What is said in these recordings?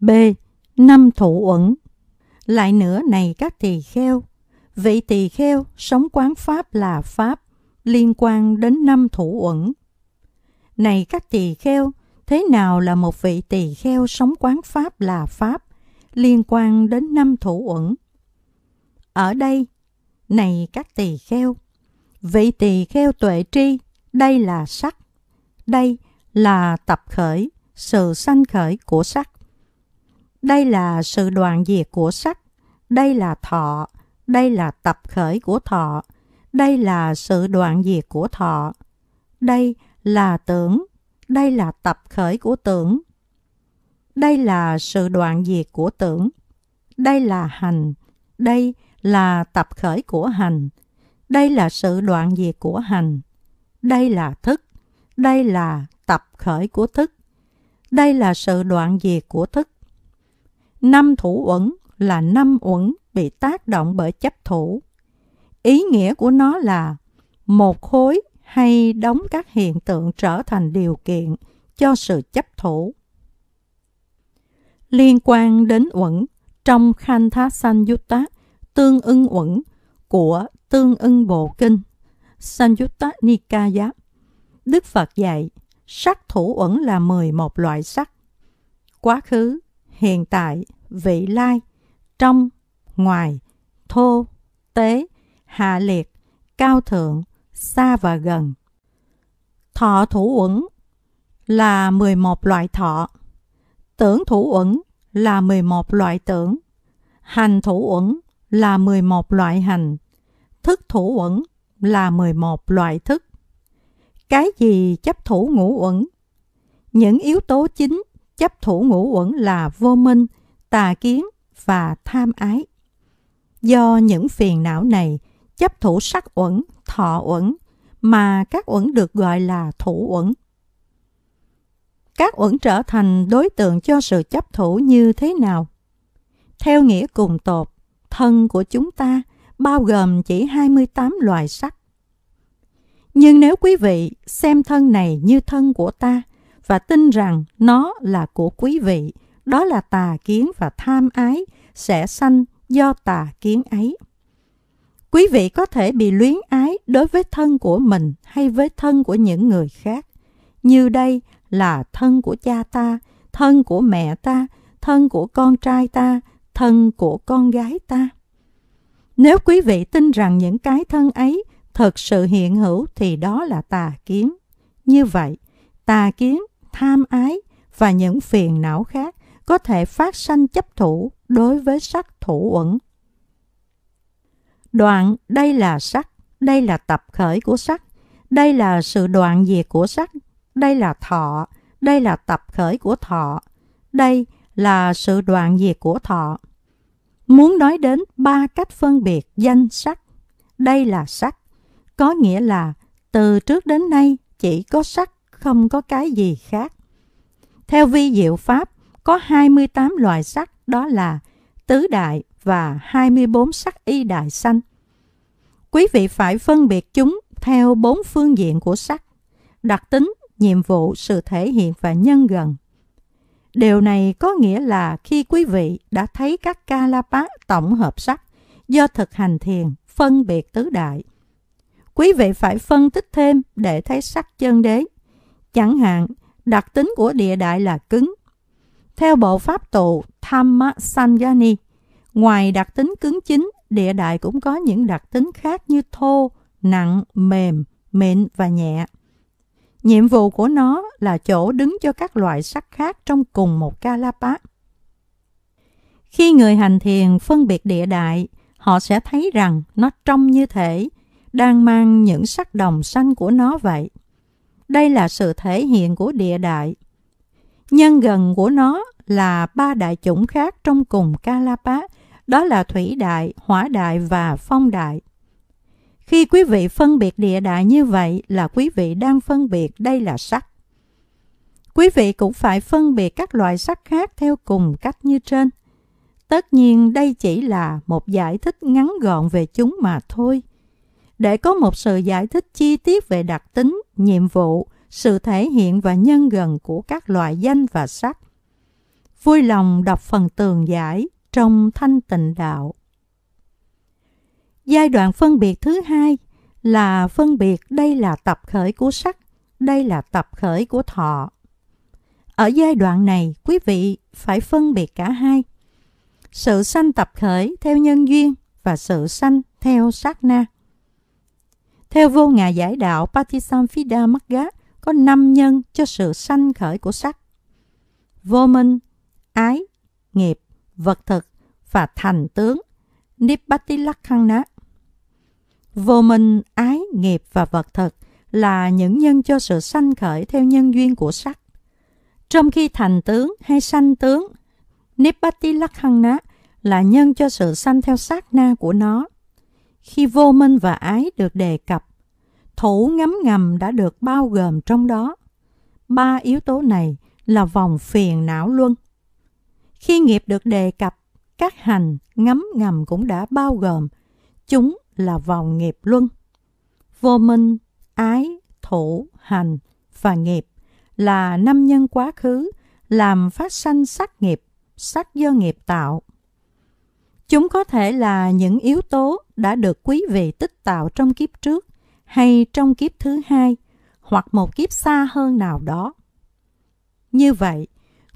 B. Năm thủ uẩn Lại nữa này các tỳ kheo, vị tỳ kheo sống quán pháp là pháp liên quan đến năm thủ uẩn. Này các tỳ kheo, thế nào là một vị tỳ kheo sống quán pháp là pháp liên quan đến năm thủ uẩn? Ở đây, này các tỳ kheo, vị tỳ kheo tuệ tri, đây là sắc, đây là tập khởi, sự sanh khởi của sắc. Đây là sự đoạn diệt của sắc, đây là thọ, đây là tập khởi của thọ, đây là sự đoạn diệt của thọ, đây là tưởng, đây là tập khởi của tưởng, đây là sự đoạn diệt của tưởng, đây là hành, đây là tập khởi của hành, đây là sự đoạn diệt của hành, đây là thức, đây là tập khởi của thức, đây là sự đoạn diệt của thức, Năm thủ uẩn là năm uẩn bị tác động bởi chấp thủ. Ý nghĩa của nó là một khối hay đóng các hiện tượng trở thành điều kiện cho sự chấp thủ. Liên quan đến uẩn trong Khanh Thá Sanh Yutta, tương ưng uẩn của tương ưng bộ kinh Sanjutta Nikaya. Đức Phật dạy, sắc thủ uẩn là 11 loại sắc. Quá khứ, hiện tại, vị lai, trong, ngoài, thô, tế, hạ liệt, cao thượng, xa và gần. Thọ thủ uẩn là 11 loại thọ. Tưởng thủ uẩn là 11 loại tưởng. Hành thủ uẩn là 11 loại hành. Thức thủ uẩn là 11 loại thức. Cái gì chấp thủ ngũ uẩn? Những yếu tố chính chấp thủ ngũ uẩn là vô minh, tà kiến và tham ái. Do những phiền não này, chấp thủ sắc uẩn, thọ uẩn mà các uẩn được gọi là thủ uẩn. Các uẩn trở thành đối tượng cho sự chấp thủ như thế nào? Theo nghĩa cùng tột, thân của chúng ta bao gồm chỉ 28 loài sắc. Nhưng nếu quý vị xem thân này như thân của ta – và tin rằng nó là của quý vị. Đó là tà kiến và tham ái sẽ sanh do tà kiến ấy. Quý vị có thể bị luyến ái đối với thân của mình hay với thân của những người khác. Như đây là thân của cha ta, thân của mẹ ta, thân của con trai ta, thân của con gái ta. Nếu quý vị tin rằng những cái thân ấy thật sự hiện hữu thì đó là tà kiến. Như vậy, tà kiến tham ái và những phiền não khác có thể phát sanh chấp thủ đối với sắc thủ uẩn. Đoạn đây là sắc, đây là tập khởi của sắc, đây là sự đoạn diệt của sắc, đây là thọ, đây là tập khởi của thọ, đây là sự đoạn diệt của thọ. Muốn nói đến ba cách phân biệt danh sắc, đây là sắc, có nghĩa là từ trước đến nay chỉ có sắc không có cái gì khác. Theo vi diệu pháp, có 28 loại sắc đó là tứ đại và 24 sắc y đại sanh. Quý vị phải phân biệt chúng theo bốn phương diện của sắc, đặc tính, nhiệm vụ, sự thể hiện và nhân gần. Điều này có nghĩa là khi quý vị đã thấy các Kalapa tổng hợp sắc do thực hành thiền phân biệt tứ đại, quý vị phải phân tích thêm để thấy sắc chân đế Chẳng hạn, đặc tính của địa đại là cứng. Theo bộ pháp tụ Thamma Sanjani, ngoài đặc tính cứng chính, địa đại cũng có những đặc tính khác như thô, nặng, mềm, mịn và nhẹ. Nhiệm vụ của nó là chỗ đứng cho các loại sắc khác trong cùng một Kalapa. Khi người hành thiền phân biệt địa đại, họ sẽ thấy rằng nó trong như thể đang mang những sắc đồng xanh của nó vậy. Đây là sự thể hiện của địa đại. Nhân gần của nó là ba đại chủng khác trong cùng Kalapat, đó là thủy đại, hỏa đại và phong đại. Khi quý vị phân biệt địa đại như vậy là quý vị đang phân biệt đây là sắc. Quý vị cũng phải phân biệt các loại sắc khác theo cùng cách như trên. Tất nhiên đây chỉ là một giải thích ngắn gọn về chúng mà thôi. Để có một sự giải thích chi tiết về đặc tính nhiệm vụ, sự thể hiện và nhân gần của các loại danh và sắc. Vui lòng đọc phần tường giải trong thanh tịnh đạo. Giai đoạn phân biệt thứ hai là phân biệt đây là tập khởi của sắc, đây là tập khởi của thọ. Ở giai đoạn này, quý vị phải phân biệt cả hai. Sự sanh tập khởi theo nhân duyên và sự sanh theo sát na. Theo vô ngà giải đạo Patisamphida Magga, có năm nhân cho sự sanh khởi của sắc. Vô minh, ái, nghiệp, vật thực và thành tướng Nibbatilakhana. Vô minh, ái, nghiệp và vật thực là những nhân cho sự sanh khởi theo nhân duyên của sắc. Trong khi thành tướng hay sanh tướng Nibbatilakhana là nhân cho sự sanh theo sát na của nó khi vô minh và ái được đề cập thủ ngấm ngầm đã được bao gồm trong đó ba yếu tố này là vòng phiền não luân khi nghiệp được đề cập các hành ngấm ngầm cũng đã bao gồm chúng là vòng nghiệp luân vô minh ái thủ hành và nghiệp là năm nhân quá khứ làm phát sanh sắc nghiệp sắc do nghiệp tạo Chúng có thể là những yếu tố đã được quý vị tích tạo trong kiếp trước hay trong kiếp thứ hai hoặc một kiếp xa hơn nào đó. Như vậy,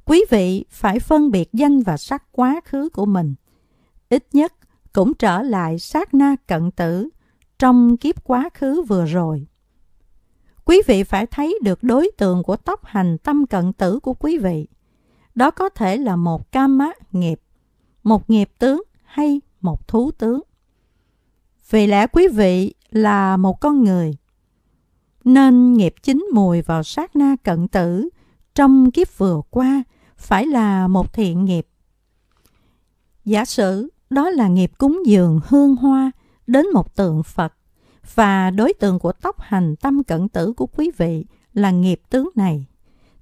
quý vị phải phân biệt danh và sắc quá khứ của mình. Ít nhất cũng trở lại sát na cận tử trong kiếp quá khứ vừa rồi. Quý vị phải thấy được đối tượng của tóc hành tâm cận tử của quý vị. Đó có thể là một ca mã nghiệp, một nghiệp tướng hay một thú tướng. Vì lẽ quý vị là một con người, nên nghiệp chính mùi vào sát na cận tử trong kiếp vừa qua phải là một thiện nghiệp. Giả sử đó là nghiệp cúng dường hương hoa đến một tượng Phật và đối tượng của tóc hành tâm cận tử của quý vị là nghiệp tướng này.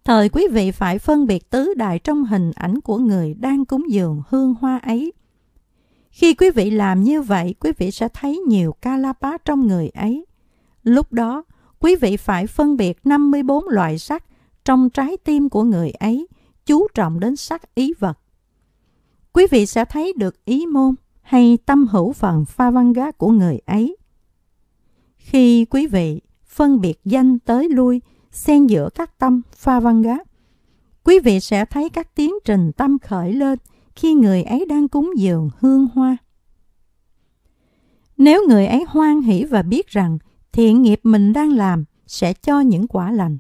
Thời quý vị phải phân biệt tứ đại trong hình ảnh của người đang cúng dường hương hoa ấy khi quý vị làm như vậy, quý vị sẽ thấy nhiều Kalapa trong người ấy. Lúc đó, quý vị phải phân biệt 54 loại sắc trong trái tim của người ấy, chú trọng đến sắc ý vật. Quý vị sẽ thấy được ý môn hay tâm hữu phần pha văn gá của người ấy. Khi quý vị phân biệt danh tới lui, xen giữa các tâm pha văn gá, quý vị sẽ thấy các tiến trình tâm khởi lên – khi người ấy đang cúng dường hương hoa. Nếu người ấy hoan hỷ và biết rằng thiện nghiệp mình đang làm sẽ cho những quả lành,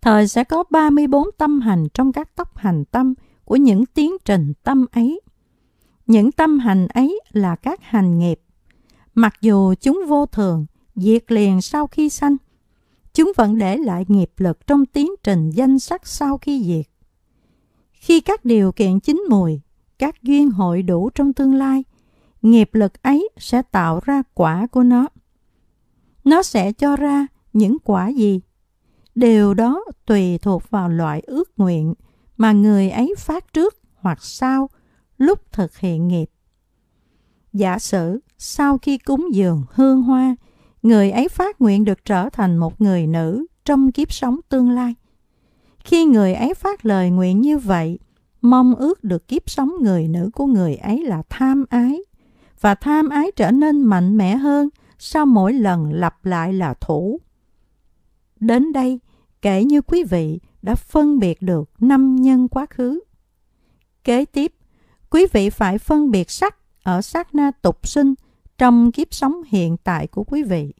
thời sẽ có 34 tâm hành trong các tóc hành tâm của những tiến trình tâm ấy. Những tâm hành ấy là các hành nghiệp. Mặc dù chúng vô thường, diệt liền sau khi sanh, chúng vẫn để lại nghiệp lực trong tiến trình danh sắc sau khi diệt. Khi các điều kiện chín mùi, các duyên hội đủ trong tương lai, nghiệp lực ấy sẽ tạo ra quả của nó. Nó sẽ cho ra những quả gì? Điều đó tùy thuộc vào loại ước nguyện mà người ấy phát trước hoặc sau lúc thực hiện nghiệp. Giả sử sau khi cúng dường hương hoa, người ấy phát nguyện được trở thành một người nữ trong kiếp sống tương lai. Khi người ấy phát lời nguyện như vậy, mong ước được kiếp sống người nữ của người ấy là tham ái và tham ái trở nên mạnh mẽ hơn sau mỗi lần lặp lại là thủ. Đến đây, kể như quý vị đã phân biệt được năm nhân quá khứ. Kế tiếp, quý vị phải phân biệt sắc ở sát na tục sinh trong kiếp sống hiện tại của quý vị.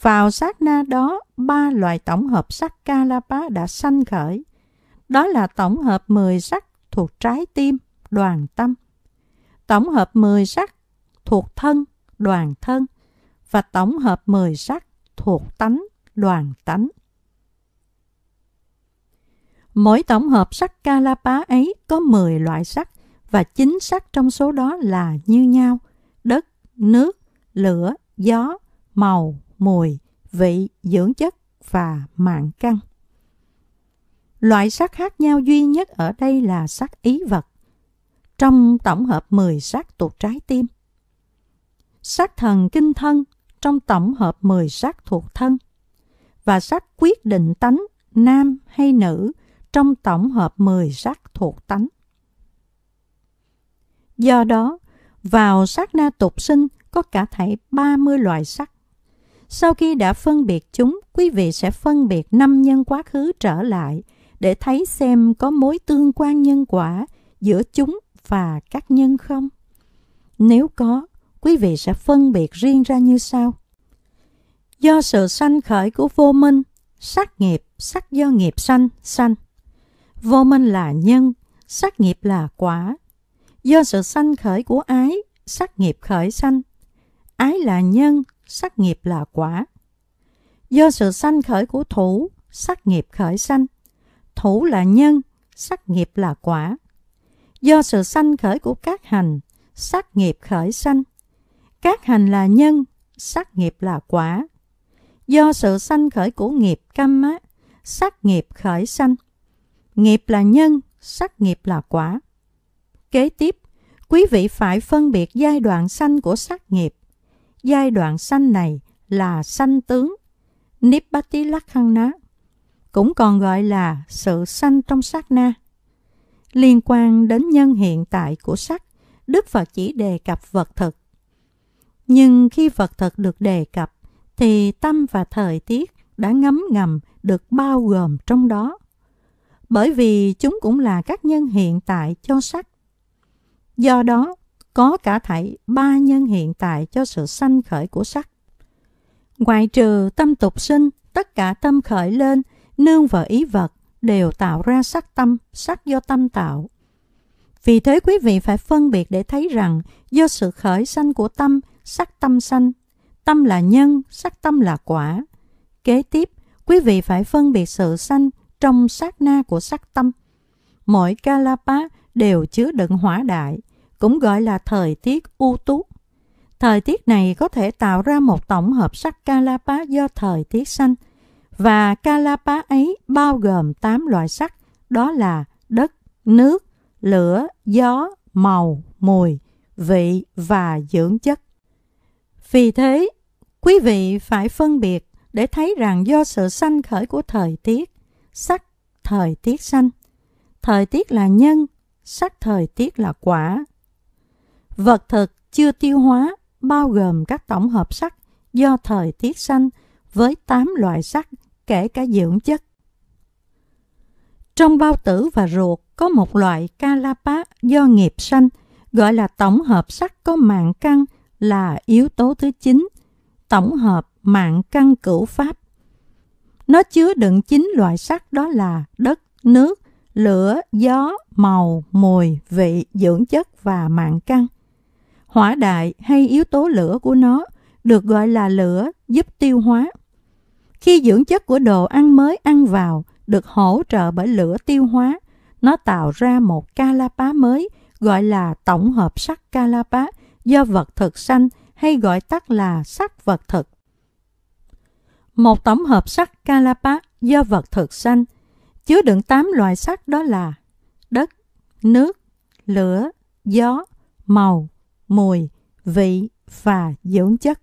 Vào sát na đó, ba loại tổng hợp sắc Kalapa đã sanh khởi. Đó là tổng hợp 10 sắc thuộc trái tim, đoàn tâm. Tổng hợp 10 sắc thuộc thân, đoàn thân. Và tổng hợp 10 sắc thuộc tánh, đoàn tánh. Mỗi tổng hợp sắc Kalapa ấy có 10 loại sắc và 9 sắc trong số đó là như nhau. Đất, nước, lửa, gió, màu, mùi, vị, dưỡng chất và mạng căn. Loại sắc khác nhau duy nhất ở đây là sắc ý vật. Trong tổng hợp 10 sắc thuộc trái tim. Sắc thần kinh thân trong tổng hợp 10 sắc thuộc thân. Và sắc quyết định tánh nam hay nữ trong tổng hợp 10 sắc thuộc tánh. Do đó, vào sát na tục sinh có cả thảy 30 loại sắc. Sau khi đã phân biệt chúng, quý vị sẽ phân biệt năm nhân quá khứ trở lại – để thấy xem có mối tương quan nhân quả giữa chúng và các nhân không? Nếu có, quý vị sẽ phân biệt riêng ra như sau. Do sự sanh khởi của vô minh, sắc nghiệp, sắc do nghiệp sanh, sanh. Vô minh là nhân, sắc nghiệp là quả. Do sự sanh khởi của ái, sắc nghiệp khởi sanh. Ái là nhân, sắc nghiệp là quả. Do sự sanh khởi của thủ, sắc nghiệp khởi sanh thủ là nhân, sắc nghiệp là quả. Do sự sanh khởi của các hành, sắc nghiệp khởi sanh. Các hành là nhân, sắc nghiệp là quả. Do sự sanh khởi của nghiệp cam á, sắc nghiệp khởi sanh. Nghiệp là nhân, sắc nghiệp là quả. Kế tiếp, quý vị phải phân biệt giai đoạn sanh của sắc nghiệp. Giai đoạn sanh này là sanh tướng Nibbati Lakkhana cũng còn gọi là sự sanh trong sát na. Liên quan đến nhân hiện tại của sắc, Đức Phật chỉ đề cập vật thực. Nhưng khi vật thực được đề cập, thì tâm và thời tiết đã ngấm ngầm được bao gồm trong đó. Bởi vì chúng cũng là các nhân hiện tại cho sắc. Do đó, có cả thảy ba nhân hiện tại cho sự sanh khởi của sắc. Ngoại trừ tâm tục sinh, tất cả tâm khởi lên – nương vào ý vật đều tạo ra sắc tâm, sắc do tâm tạo. Vì thế quý vị phải phân biệt để thấy rằng do sự khởi sanh của tâm, sắc tâm sanh, tâm là nhân, sắc tâm là quả. Kế tiếp, quý vị phải phân biệt sự sanh trong sát na của sắc tâm. Mỗi Kalapa đều chứa đựng hỏa đại, cũng gọi là thời tiết u tú. Thời tiết này có thể tạo ra một tổng hợp sắc Kalapa do thời tiết sanh – và Kalapa ấy bao gồm 8 loại sắc, đó là đất, nước, lửa, gió, màu, mùi, vị và dưỡng chất. Vì thế, quý vị phải phân biệt để thấy rằng do sự sanh khởi của thời tiết, sắc thời tiết sanh, thời tiết là nhân, sắc thời tiết là quả. Vật thực chưa tiêu hóa bao gồm các tổng hợp sắc do thời tiết sanh với 8 loại sắc kể cả dưỡng chất. Trong bao tử và ruột có một loại calapa do nghiệp sanh, gọi là tổng hợp sắt có mạng căn là yếu tố thứ chín tổng hợp mạng căn cửu pháp. Nó chứa đựng chín loại sắt đó là đất, nước, lửa, gió, màu, mùi, vị, dưỡng chất và mạng căn Hỏa đại hay yếu tố lửa của nó được gọi là lửa giúp tiêu hóa. Khi dưỡng chất của đồ ăn mới ăn vào được hỗ trợ bởi lửa tiêu hóa, nó tạo ra một calapa mới gọi là tổng hợp sắc calapa do vật thực xanh hay gọi tắt là sắc vật thực. Một tổng hợp sắc calapa do vật thực xanh chứa đựng 8 loại sắc đó là đất, nước, lửa, gió, màu, mùi, vị và dưỡng chất.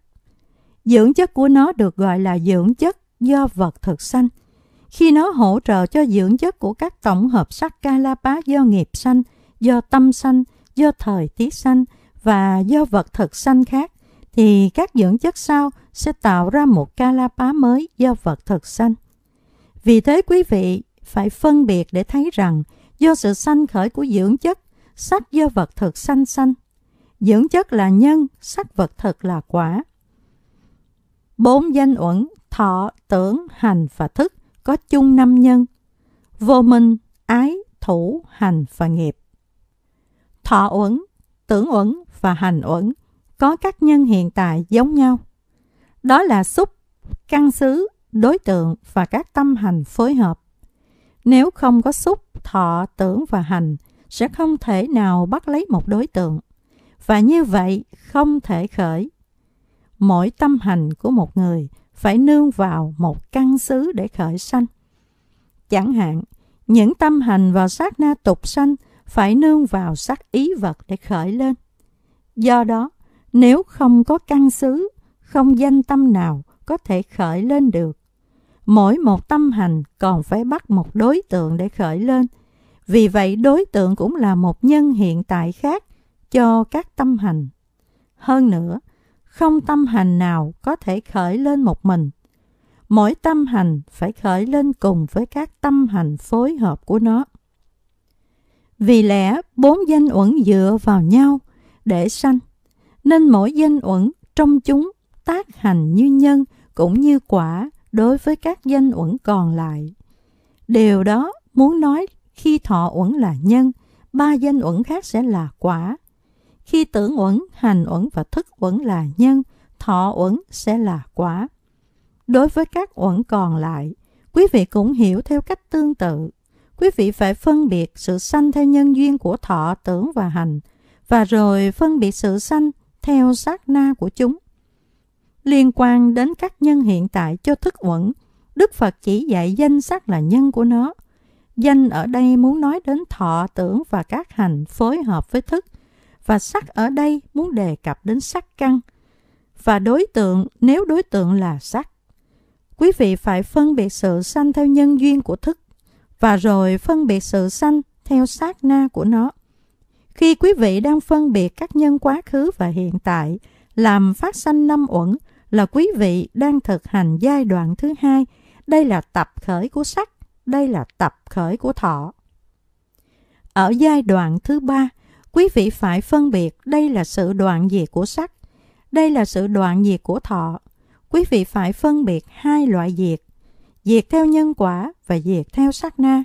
Dưỡng chất của nó được gọi là dưỡng chất do vật thực sanh khi nó hỗ trợ cho dưỡng chất của các tổng hợp sắt calapa do nghiệp sanh do tâm sanh do thời tiết sanh và do vật thực sanh khác, thì các dưỡng chất sau sẽ tạo ra một calapa mới do vật thực sanh Vì thế quý vị phải phân biệt để thấy rằng do sự sanh khởi của dưỡng chất, sắc do vật thực sanh sanh. Dưỡng chất là nhân, sắc vật thực là quả. Bốn danh uẩn, thọ, tưởng, hành và thức có chung năm nhân. Vô minh, ái, thủ, hành và nghiệp. Thọ uẩn, tưởng uẩn và hành uẩn có các nhân hiện tại giống nhau. Đó là xúc, căn xứ, đối tượng và các tâm hành phối hợp. Nếu không có xúc, thọ, tưởng và hành sẽ không thể nào bắt lấy một đối tượng. Và như vậy không thể khởi mỗi tâm hành của một người phải nương vào một căn xứ để khởi sanh. Chẳng hạn, những tâm hành vào sát na tục sanh phải nương vào sắc ý vật để khởi lên. Do đó, nếu không có căn xứ, không danh tâm nào có thể khởi lên được. Mỗi một tâm hành còn phải bắt một đối tượng để khởi lên. Vì vậy đối tượng cũng là một nhân hiện tại khác cho các tâm hành. Hơn nữa, không tâm hành nào có thể khởi lên một mình. Mỗi tâm hành phải khởi lên cùng với các tâm hành phối hợp của nó. Vì lẽ bốn danh uẩn dựa vào nhau để sanh, nên mỗi danh uẩn trong chúng tác hành như nhân cũng như quả đối với các danh uẩn còn lại. Điều đó muốn nói khi thọ uẩn là nhân, ba danh uẩn khác sẽ là quả, khi tưởng uẩn, hành uẩn và thức uẩn là nhân, thọ uẩn sẽ là quả. Đối với các uẩn còn lại, quý vị cũng hiểu theo cách tương tự. Quý vị phải phân biệt sự sanh theo nhân duyên của thọ, tưởng và hành, và rồi phân biệt sự sanh theo sát na của chúng. Liên quan đến các nhân hiện tại cho thức uẩn, Đức Phật chỉ dạy danh sắc là nhân của nó. Danh ở đây muốn nói đến thọ, tưởng và các hành phối hợp với thức và sắc ở đây muốn đề cập đến sắc căn và đối tượng nếu đối tượng là sắc. Quý vị phải phân biệt sự sanh theo nhân duyên của thức và rồi phân biệt sự sanh theo sát na của nó. Khi quý vị đang phân biệt các nhân quá khứ và hiện tại làm phát sanh năm uẩn là quý vị đang thực hành giai đoạn thứ hai. Đây là tập khởi của sắc, đây là tập khởi của thọ. Ở giai đoạn thứ ba, Quý vị phải phân biệt đây là sự đoạn diệt của sắc, đây là sự đoạn diệt của thọ. Quý vị phải phân biệt hai loại diệt, diệt theo nhân quả và diệt theo sát na.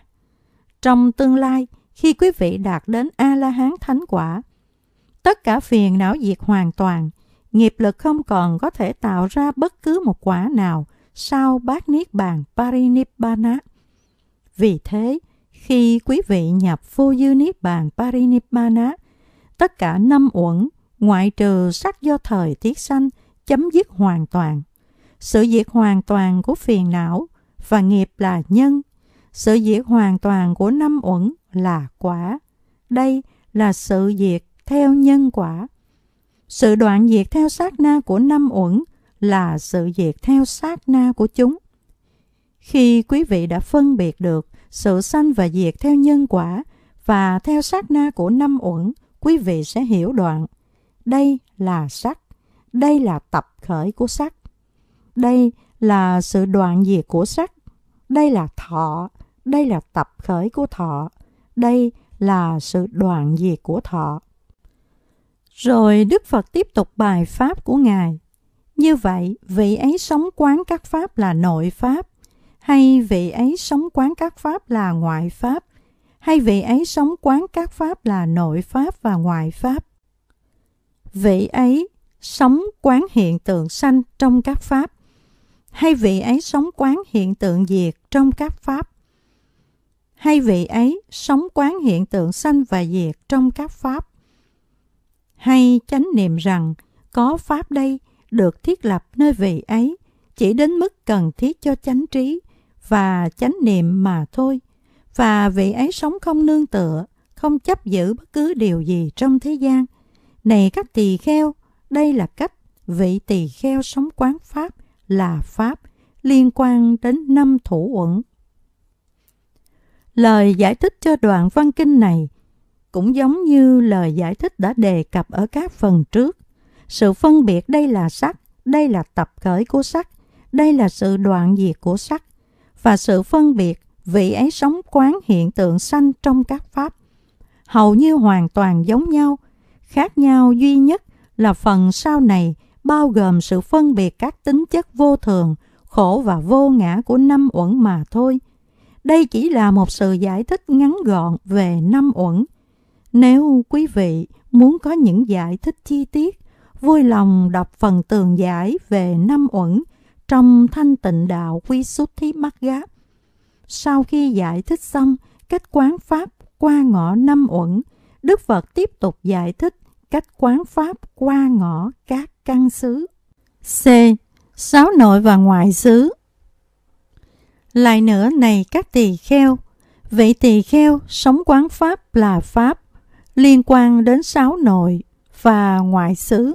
Trong tương lai, khi quý vị đạt đến A-la-hán thánh quả, tất cả phiền não diệt hoàn toàn, nghiệp lực không còn có thể tạo ra bất cứ một quả nào sau bát niết bàn parinibbana. Vì thế, khi quý vị nhập vô dư niết bàn parinibbana, tất cả năm uẩn, ngoại trừ sắc do thời tiết sanh, chấm dứt hoàn toàn. Sự diệt hoàn toàn của phiền não và nghiệp là nhân. Sự diệt hoàn toàn của năm uẩn là quả. Đây là sự diệt theo nhân quả. Sự đoạn diệt theo sát na của năm uẩn là sự diệt theo sát na của chúng. Khi quý vị đã phân biệt được sự sanh và diệt theo nhân quả và theo sát na của năm uẩn quý vị sẽ hiểu đoạn đây là sắc, đây là tập khởi của sắc, đây là sự đoạn diệt của sắc, đây là thọ, đây là tập khởi của thọ, đây là sự đoạn diệt của thọ. Rồi Đức Phật tiếp tục bài pháp của Ngài. Như vậy, vị ấy sống quán các pháp là nội pháp, hay vị ấy sống quán các pháp là ngoại pháp, Hai vị ấy sống quán các pháp là nội pháp và ngoại pháp. Vị ấy sống quán hiện tượng sanh trong các pháp. Hai vị ấy sống quán hiện tượng diệt trong các pháp. Hai vị ấy sống quán hiện tượng sanh và diệt trong các pháp. Hay chánh niệm rằng có pháp đây được thiết lập nơi vị ấy chỉ đến mức cần thiết cho chánh trí và chánh niệm mà thôi và vị ấy sống không nương tựa, không chấp giữ bất cứ điều gì trong thế gian. Này các tỳ kheo, đây là cách vị tỳ kheo sống quán pháp là pháp liên quan đến năm thủ uẩn. Lời giải thích cho đoạn văn kinh này cũng giống như lời giải thích đã đề cập ở các phần trước. Sự phân biệt đây là sắc, đây là tập khởi của sắc, đây là sự đoạn diệt của sắc và sự phân biệt vị ấy sống quán hiện tượng sanh trong các pháp, hầu như hoàn toàn giống nhau, khác nhau duy nhất là phần sau này bao gồm sự phân biệt các tính chất vô thường, khổ và vô ngã của năm uẩn mà thôi. Đây chỉ là một sự giải thích ngắn gọn về năm uẩn. Nếu quý vị muốn có những giải thích chi tiết, vui lòng đọc phần tường giải về năm uẩn trong Thanh Tịnh Đạo Quy Sút Thí mắt Gáp sau khi giải thích xong cách quán pháp qua ngõ năm uẩn, Đức Phật tiếp tục giải thích cách quán pháp qua ngõ các căn xứ. C. Sáu nội và ngoại xứ Lại nữa này các tỳ kheo, vị tỳ kheo sống quán pháp là pháp liên quan đến sáu nội và ngoại xứ.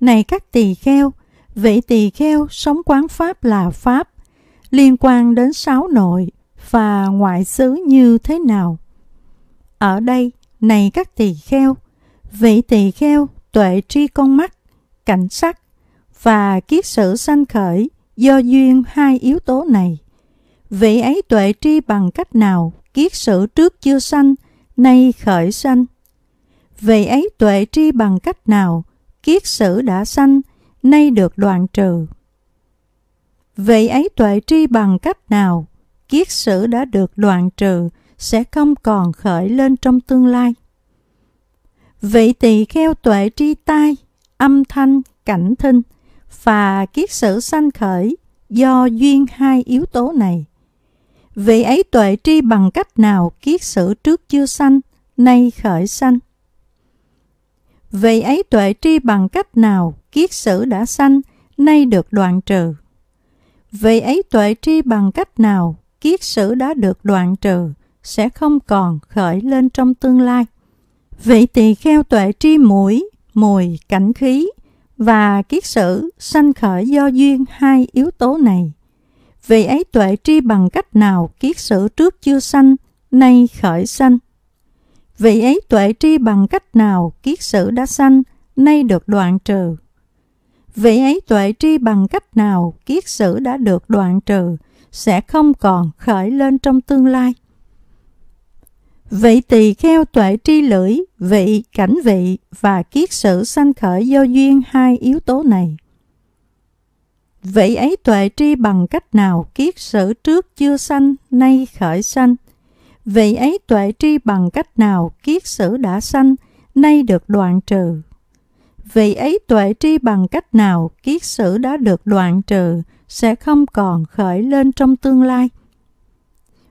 Này các tỳ kheo, vị tỳ kheo sống quán pháp là pháp liên quan đến sáu nội và ngoại xứ như thế nào. Ở đây, này các tỳ kheo, vị tỳ kheo tuệ tri con mắt, cảnh sắc và kiết sử sanh khởi do duyên hai yếu tố này. Vị ấy tuệ tri bằng cách nào kiết sử trước chưa sanh, nay khởi sanh. Vị ấy tuệ tri bằng cách nào kiết sử đã sanh, nay được đoạn trừ. Vậy ấy tuệ tri bằng cách nào? Kiết sử đã được đoạn trừ, sẽ không còn khởi lên trong tương lai. Vị tỳ kheo tuệ tri tai, âm thanh, cảnh thinh, và kiết sử sanh khởi do duyên hai yếu tố này. Vị ấy tuệ tri bằng cách nào kiết sử trước chưa sanh, nay khởi sanh. Vị ấy tuệ tri bằng cách nào kiết sử đã sanh, nay được đoạn trừ. Vậy ấy tuệ tri bằng cách nào, kiết sử đã được đoạn trừ, sẽ không còn khởi lên trong tương lai. Vậy tỳ kheo tuệ tri mũi, mùi, cảnh khí và kiết sử sanh khởi do duyên hai yếu tố này. Vì ấy tuệ tri bằng cách nào kiết sử trước chưa sanh, nay khởi sanh. Vì ấy tuệ tri bằng cách nào kiết sử đã sanh, nay được đoạn trừ vị ấy tuệ tri bằng cách nào kiết sử đã được đoạn trừ, sẽ không còn khởi lên trong tương lai. Vị tỳ kheo tuệ tri lưỡi, vị, cảnh vị và kiết sử sanh khởi do duyên hai yếu tố này. Vị ấy tuệ tri bằng cách nào kiết sử trước chưa sanh, nay khởi sanh. Vị ấy tuệ tri bằng cách nào kiết sử đã sanh, nay được đoạn trừ, vị ấy tuệ tri bằng cách nào kiết sử đã được đoạn trừ sẽ không còn khởi lên trong tương lai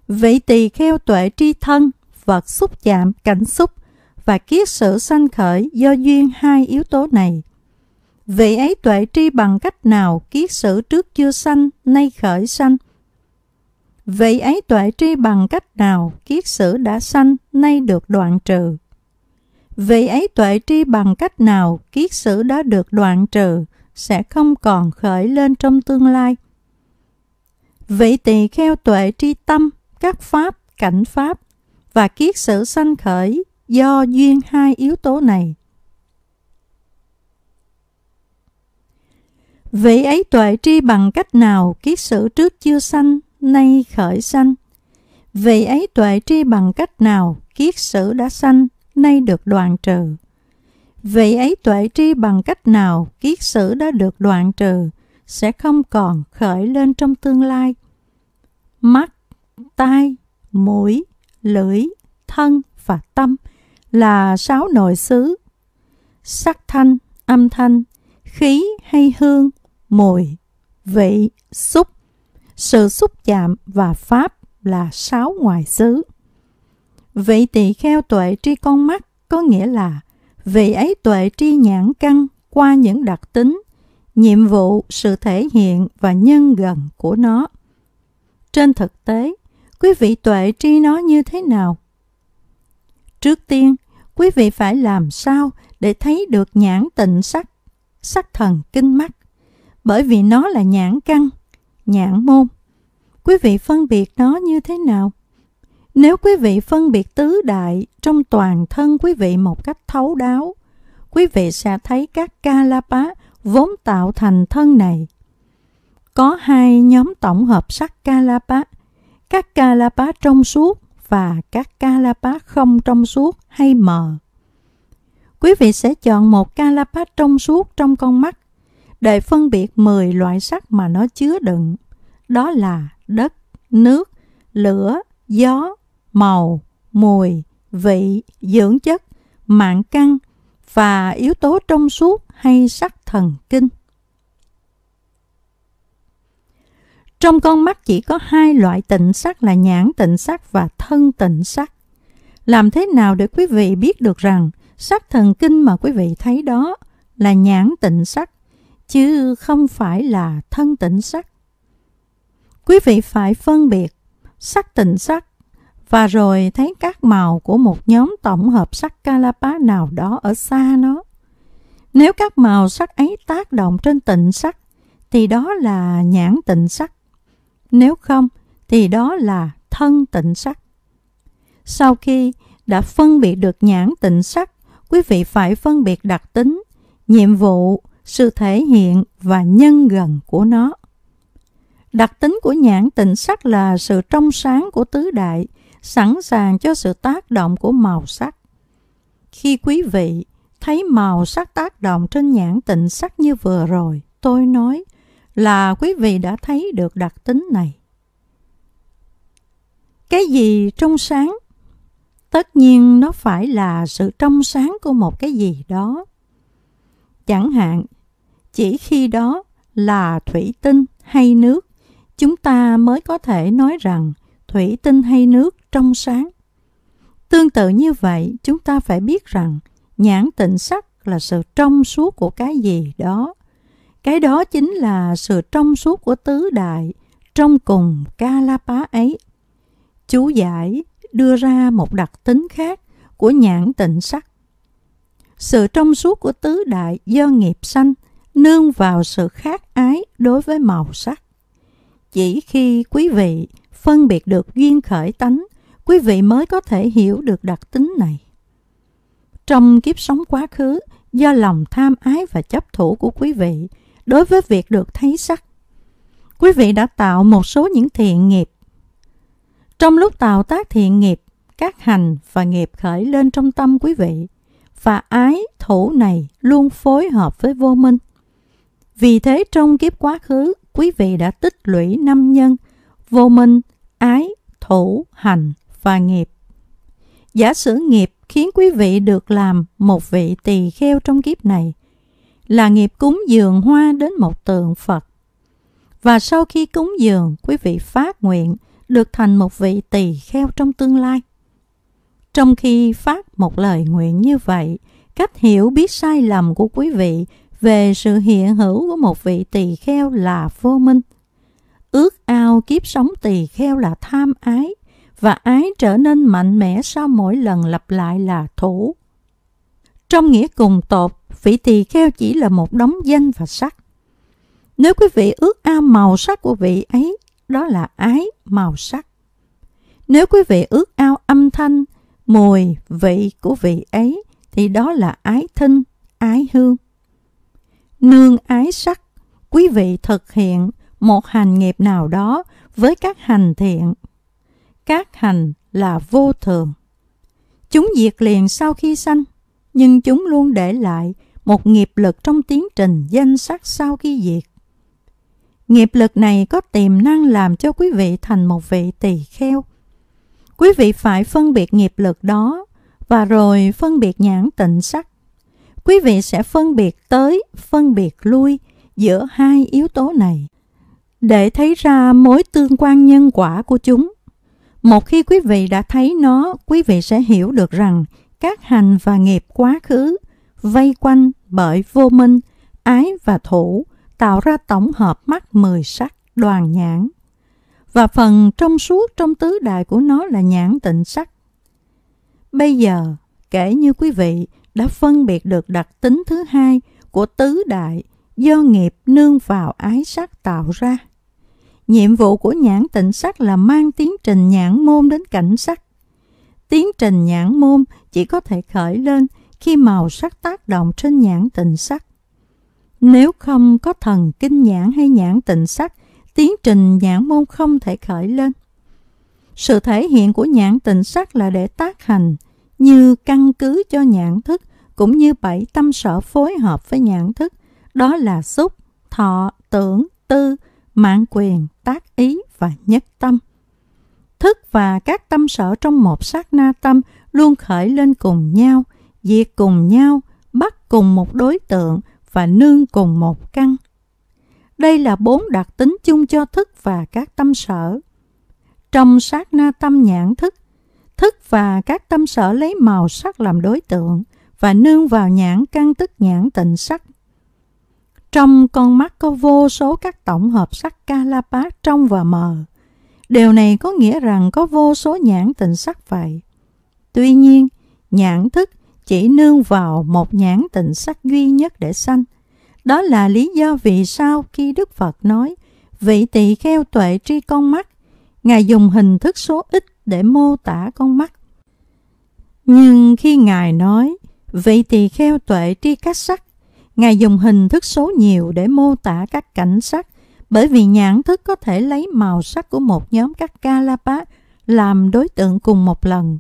vị tỳ kheo tuệ tri thân vật xúc chạm cảnh xúc và kiết sử sanh khởi do duyên hai yếu tố này vị ấy tuệ tri bằng cách nào kiết sử trước chưa sanh nay khởi sanh vị ấy tuệ tri bằng cách nào kiết sử đã sanh nay được đoạn trừ Vị ấy tuệ tri bằng cách nào kiết sử đó được đoạn trừ, sẽ không còn khởi lên trong tương lai. Vị tỳ kheo tuệ tri tâm, các pháp, cảnh pháp và kiết sử sanh khởi do duyên hai yếu tố này. Vị ấy tuệ tri bằng cách nào kiết sử trước chưa sanh, nay khởi sanh. Vị ấy tuệ tri bằng cách nào kiết sử đã sanh, nay được đoạn trừ. Vậy ấy tuệ tri bằng cách nào kiết sử đã được đoạn trừ, sẽ không còn khởi lên trong tương lai. Mắt, tai, mũi, lưỡi, thân và tâm là sáu nội xứ. Sắc thanh, âm thanh, khí hay hương, mùi, vị, xúc, sự xúc chạm và pháp là sáu ngoại xứ vị tỳ kheo tuệ tri con mắt có nghĩa là vị ấy tuệ tri nhãn căn qua những đặc tính, nhiệm vụ, sự thể hiện và nhân gần của nó. Trên thực tế, quý vị tuệ tri nó như thế nào? Trước tiên, quý vị phải làm sao để thấy được nhãn tịnh sắc, sắc thần kinh mắt, bởi vì nó là nhãn căn, nhãn môn. Quý vị phân biệt nó như thế nào? Nếu quý vị phân biệt tứ đại trong toàn thân quý vị một cách thấu đáo, quý vị sẽ thấy các Kalapa vốn tạo thành thân này. Có hai nhóm tổng hợp sắc Kalapa, các Kalapa trong suốt và các Kalapa không trong suốt hay mờ. Quý vị sẽ chọn một Kalapa trong suốt trong con mắt để phân biệt 10 loại sắc mà nó chứa đựng, đó là đất, nước, lửa, gió, màu, mùi, vị, dưỡng chất, mạng căng và yếu tố trong suốt hay sắc thần kinh. Trong con mắt chỉ có hai loại tịnh sắc là nhãn tịnh sắc và thân tịnh sắc. Làm thế nào để quý vị biết được rằng sắc thần kinh mà quý vị thấy đó là nhãn tịnh sắc, chứ không phải là thân tịnh sắc? Quý vị phải phân biệt sắc tịnh sắc và rồi thấy các màu của một nhóm tổng hợp sắc Kalapa nào đó ở xa nó. Nếu các màu sắc ấy tác động trên tịnh sắc, thì đó là nhãn tịnh sắc. Nếu không, thì đó là thân tịnh sắc. Sau khi đã phân biệt được nhãn tịnh sắc, quý vị phải phân biệt đặc tính, nhiệm vụ, sự thể hiện và nhân gần của nó. Đặc tính của nhãn tịnh sắc là sự trong sáng của tứ đại, sẵn sàng cho sự tác động của màu sắc. Khi quý vị thấy màu sắc tác động trên nhãn tịnh sắc như vừa rồi, tôi nói là quý vị đã thấy được đặc tính này. Cái gì trong sáng? Tất nhiên nó phải là sự trong sáng của một cái gì đó. Chẳng hạn, chỉ khi đó là thủy tinh hay nước, chúng ta mới có thể nói rằng – thủy tinh hay nước trong sáng. Tương tự như vậy, chúng ta phải biết rằng nhãn tịnh sắc là sự trong suốt của cái gì đó. Cái đó chính là sự trong suốt của tứ đại trong cùng Kalapa ấy. Chú giải đưa ra một đặc tính khác của nhãn tịnh sắc. Sự trong suốt của tứ đại do nghiệp sanh nương vào sự khác ái đối với màu sắc. Chỉ khi quý vị phân biệt được duyên khởi tánh, quý vị mới có thể hiểu được đặc tính này. Trong kiếp sống quá khứ, do lòng tham ái và chấp thủ của quý vị đối với việc được thấy sắc, quý vị đã tạo một số những thiện nghiệp. Trong lúc tạo tác thiện nghiệp, các hành và nghiệp khởi lên trong tâm quý vị và ái thủ này luôn phối hợp với vô minh. Vì thế trong kiếp quá khứ, quý vị đã tích lũy năm nhân, vô minh, ái, thủ, hành và nghiệp. Giả sử nghiệp khiến quý vị được làm một vị tỳ kheo trong kiếp này là nghiệp cúng dường hoa đến một tượng Phật. Và sau khi cúng dường, quý vị phát nguyện được thành một vị tỳ kheo trong tương lai. Trong khi phát một lời nguyện như vậy, cách hiểu biết sai lầm của quý vị về sự hiện hữu của một vị tỳ kheo là vô minh – ước ao kiếp sống tỳ kheo là tham ái và ái trở nên mạnh mẽ sau mỗi lần lặp lại là thủ. Trong nghĩa cùng tột, vị tỳ kheo chỉ là một đống danh và sắc. Nếu quý vị ước ao màu sắc của vị ấy, đó là ái màu sắc. Nếu quý vị ước ao âm thanh, mùi, vị của vị ấy, thì đó là ái thinh, ái hương. Nương ái sắc, quý vị thực hiện một hành nghiệp nào đó với các hành thiện. Các hành là vô thường. Chúng diệt liền sau khi sanh, nhưng chúng luôn để lại một nghiệp lực trong tiến trình danh sắc sau khi diệt. Nghiệp lực này có tiềm năng làm cho quý vị thành một vị tỳ kheo. Quý vị phải phân biệt nghiệp lực đó và rồi phân biệt nhãn tịnh sắc. Quý vị sẽ phân biệt tới, phân biệt lui giữa hai yếu tố này để thấy ra mối tương quan nhân quả của chúng. Một khi quý vị đã thấy nó, quý vị sẽ hiểu được rằng các hành và nghiệp quá khứ vây quanh bởi vô minh, ái và thủ tạo ra tổng hợp mắt mười sắc đoàn nhãn. Và phần trong suốt trong tứ đại của nó là nhãn tịnh sắc. Bây giờ, kể như quý vị đã phân biệt được đặc tính thứ hai của tứ đại do nghiệp nương vào ái sắc tạo ra. Nhiệm vụ của nhãn tịnh sắc là mang tiến trình nhãn môn đến cảnh sắc. Tiến trình nhãn môn chỉ có thể khởi lên khi màu sắc tác động trên nhãn tịnh sắc. Nếu không có thần kinh nhãn hay nhãn tịnh sắc, tiến trình nhãn môn không thể khởi lên. Sự thể hiện của nhãn tịnh sắc là để tác hành, như căn cứ cho nhãn thức, cũng như bảy tâm sở phối hợp với nhãn thức, đó là xúc, thọ, tưởng, tư, mạng quyền, tác ý và nhất tâm. Thức và các tâm sở trong một sát na tâm luôn khởi lên cùng nhau, diệt cùng nhau, bắt cùng một đối tượng và nương cùng một căn. Đây là bốn đặc tính chung cho thức và các tâm sở. Trong sát na tâm nhãn thức, thức và các tâm sở lấy màu sắc làm đối tượng và nương vào nhãn căn tức nhãn tịnh sắc trong con mắt có vô số các tổng hợp sắc Calapat trong và mờ. Điều này có nghĩa rằng có vô số nhãn tình sắc vậy. Tuy nhiên, nhãn thức chỉ nương vào một nhãn tình sắc duy nhất để sanh. Đó là lý do vì sao khi Đức Phật nói vị tỳ kheo tuệ tri con mắt, Ngài dùng hình thức số ít để mô tả con mắt. Nhưng khi Ngài nói vị tỳ kheo tuệ tri các sắc, Ngài dùng hình thức số nhiều để mô tả các cảnh sắc bởi vì nhãn thức có thể lấy màu sắc của một nhóm các Kalapa làm đối tượng cùng một lần.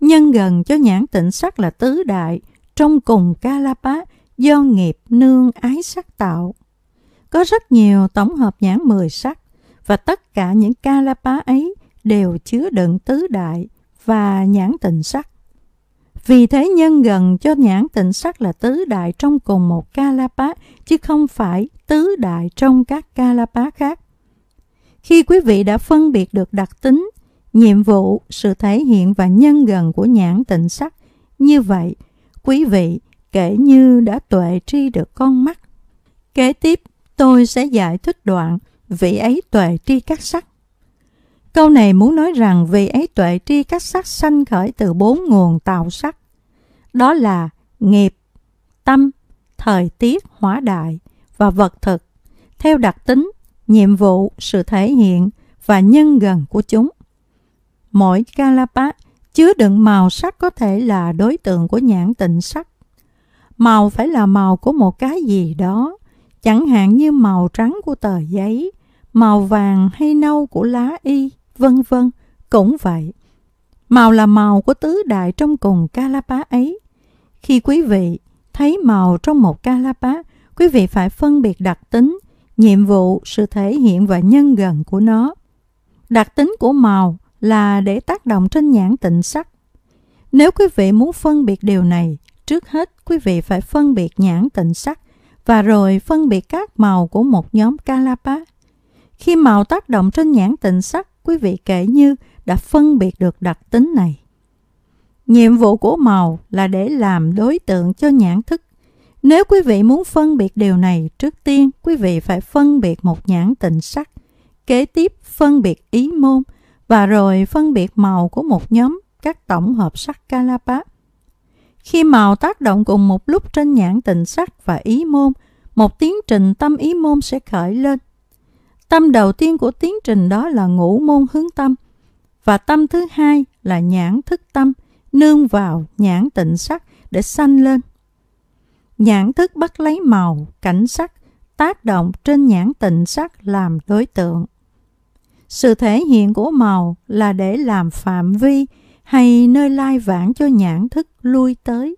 Nhân gần cho nhãn tịnh sắc là tứ đại, trong cùng Kalapa do nghiệp nương ái sắc tạo. Có rất nhiều tổng hợp nhãn mười sắc và tất cả những Kalapa ấy đều chứa đựng tứ đại và nhãn tịnh sắc. Vì thế nhân gần cho nhãn tịnh sắc là tứ đại trong cùng một Kalapa, chứ không phải tứ đại trong các Kalapa khác. Khi quý vị đã phân biệt được đặc tính, nhiệm vụ, sự thể hiện và nhân gần của nhãn tịnh sắc, như vậy, quý vị kể như đã tuệ tri được con mắt. Kế tiếp, tôi sẽ giải thích đoạn vị ấy tuệ tri các sắc Câu này muốn nói rằng vì ấy tuệ tri các sắc sanh khởi từ bốn nguồn tạo sắc. Đó là nghiệp, tâm, thời tiết hóa đại và vật thực, theo đặc tính, nhiệm vụ, sự thể hiện và nhân gần của chúng. Mỗi Kalapa chứa đựng màu sắc có thể là đối tượng của nhãn tịnh sắc. Màu phải là màu của một cái gì đó, chẳng hạn như màu trắng của tờ giấy, màu vàng hay nâu của lá y vân vân cũng vậy. Màu là màu của tứ đại trong cùng Kalapa ấy. Khi quý vị thấy màu trong một Kalapa, quý vị phải phân biệt đặc tính, nhiệm vụ, sự thể hiện và nhân gần của nó. Đặc tính của màu là để tác động trên nhãn tịnh sắc. Nếu quý vị muốn phân biệt điều này, trước hết quý vị phải phân biệt nhãn tịnh sắc và rồi phân biệt các màu của một nhóm Kalapa. Khi màu tác động trên nhãn tịnh sắc, quý vị kể như đã phân biệt được đặc tính này. Nhiệm vụ của màu là để làm đối tượng cho nhãn thức. Nếu quý vị muốn phân biệt điều này, trước tiên quý vị phải phân biệt một nhãn tịnh sắc, kế tiếp phân biệt ý môn và rồi phân biệt màu của một nhóm các tổng hợp sắc Kalapa. Khi màu tác động cùng một lúc trên nhãn tịnh sắc và ý môn, một tiến trình tâm ý môn sẽ khởi lên Tâm đầu tiên của tiến trình đó là ngũ môn hướng tâm và tâm thứ hai là nhãn thức tâm nương vào nhãn tịnh sắc để sanh lên. Nhãn thức bắt lấy màu, cảnh sắc tác động trên nhãn tịnh sắc làm đối tượng. Sự thể hiện của màu là để làm phạm vi hay nơi lai vãng cho nhãn thức lui tới.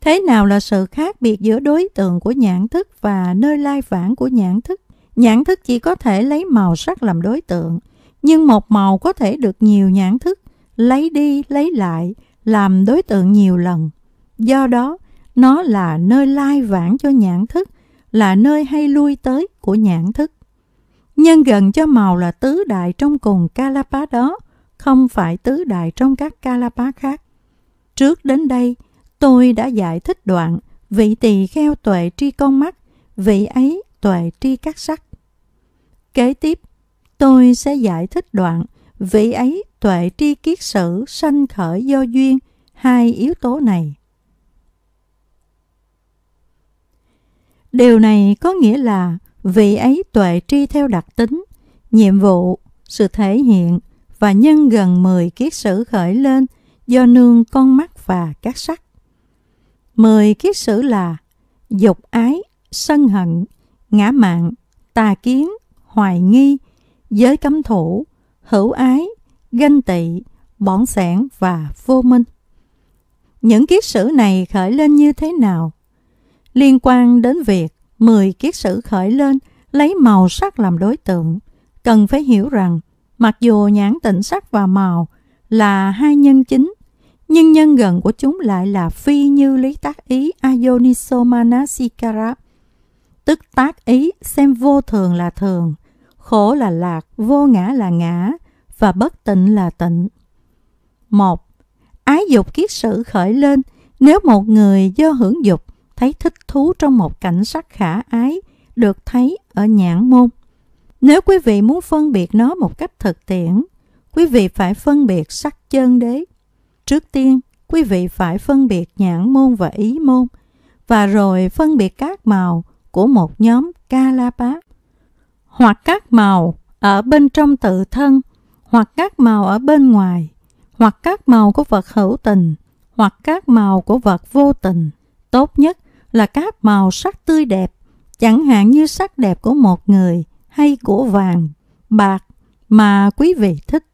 Thế nào là sự khác biệt giữa đối tượng của nhãn thức và nơi lai vãng của nhãn thức? Nhãn thức chỉ có thể lấy màu sắc làm đối tượng, nhưng một màu có thể được nhiều nhãn thức lấy đi lấy lại làm đối tượng nhiều lần. Do đó, nó là nơi lai vãng cho nhãn thức, là nơi hay lui tới của nhãn thức. Nhân gần cho màu là tứ đại trong cùng Kalapa đó, không phải tứ đại trong các Kalapa khác. Trước đến đây, tôi đã giải thích đoạn vị tỳ kheo tuệ tri con mắt, vị ấy tuệ tri các sắc. Kế tiếp, tôi sẽ giải thích đoạn vị ấy tuệ tri kiết sử sanh khởi do duyên hai yếu tố này. Điều này có nghĩa là vị ấy tuệ tri theo đặc tính, nhiệm vụ, sự thể hiện và nhân gần mười kiết sử khởi lên do nương con mắt và các sắc. mười kiết sử là dục ái, sân hận, ngã mạn, tà kiến, hoài nghi, giới cấm thủ, hữu ái, ganh tị, bỏng sản và vô minh. Những kiết sử này khởi lên như thế nào? Liên quan đến việc 10 kiết sử khởi lên lấy màu sắc làm đối tượng, cần phải hiểu rằng mặc dù nhãn tịnh sắc và màu là hai nhân chính, nhưng nhân gần của chúng lại là phi như lý tác ý ayonisomanasikara tức tác ý xem vô thường là thường – khổ là lạc, vô ngã là ngã và bất tịnh là tịnh. một Ái dục kiết sự khởi lên nếu một người do hưởng dục thấy thích thú trong một cảnh sắc khả ái được thấy ở nhãn môn. Nếu quý vị muốn phân biệt nó một cách thực tiễn, quý vị phải phân biệt sắc chân đế. Trước tiên, quý vị phải phân biệt nhãn môn và ý môn, và rồi phân biệt các màu của một nhóm Kalapa hoặc các màu ở bên trong tự thân, hoặc các màu ở bên ngoài, hoặc các màu của vật hữu tình, hoặc các màu của vật vô tình. Tốt nhất là các màu sắc tươi đẹp, chẳng hạn như sắc đẹp của một người hay của vàng, bạc mà quý vị thích.